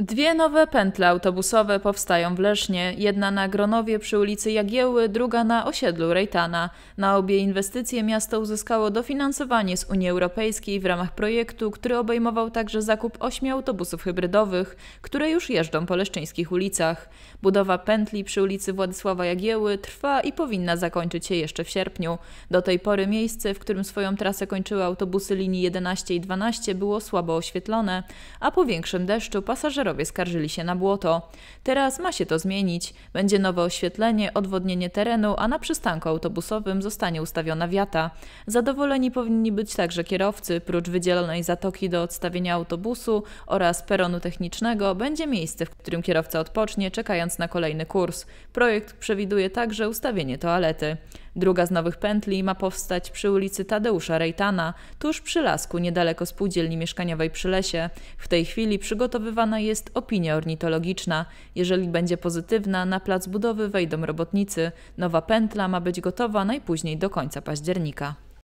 Dwie nowe pętle autobusowe powstają w Lesznie, jedna na Gronowie przy ulicy Jagieły, druga na osiedlu Rejtana. Na obie inwestycje miasto uzyskało dofinansowanie z Unii Europejskiej w ramach projektu, który obejmował także zakup ośmiu autobusów hybrydowych, które już jeżdżą po leszczyńskich ulicach. Budowa pętli przy ulicy Władysława Jagieły trwa i powinna zakończyć się jeszcze w sierpniu. Do tej pory miejsce, w którym swoją trasę kończyły autobusy linii 11 i 12 było słabo oświetlone, a po większym deszczu pasażerowie Seniorowie skarżyli się na błoto. Teraz ma się to zmienić. Będzie nowe oświetlenie, odwodnienie terenu, a na przystanku autobusowym zostanie ustawiona wiata. Zadowoleni powinni być także kierowcy. Prócz wydzielonej zatoki do odstawienia autobusu oraz peronu technicznego będzie miejsce, w którym kierowca odpocznie, czekając na kolejny kurs. Projekt przewiduje także ustawienie toalety. Druga z nowych pętli ma powstać przy ulicy Tadeusza Rejtana, tuż przy lasku, niedaleko spółdzielni mieszkaniowej przy lesie. W tej chwili przygotowywana jest opinia ornitologiczna. Jeżeli będzie pozytywna, na plac budowy wejdą robotnicy. Nowa pętla ma być gotowa najpóźniej do końca października.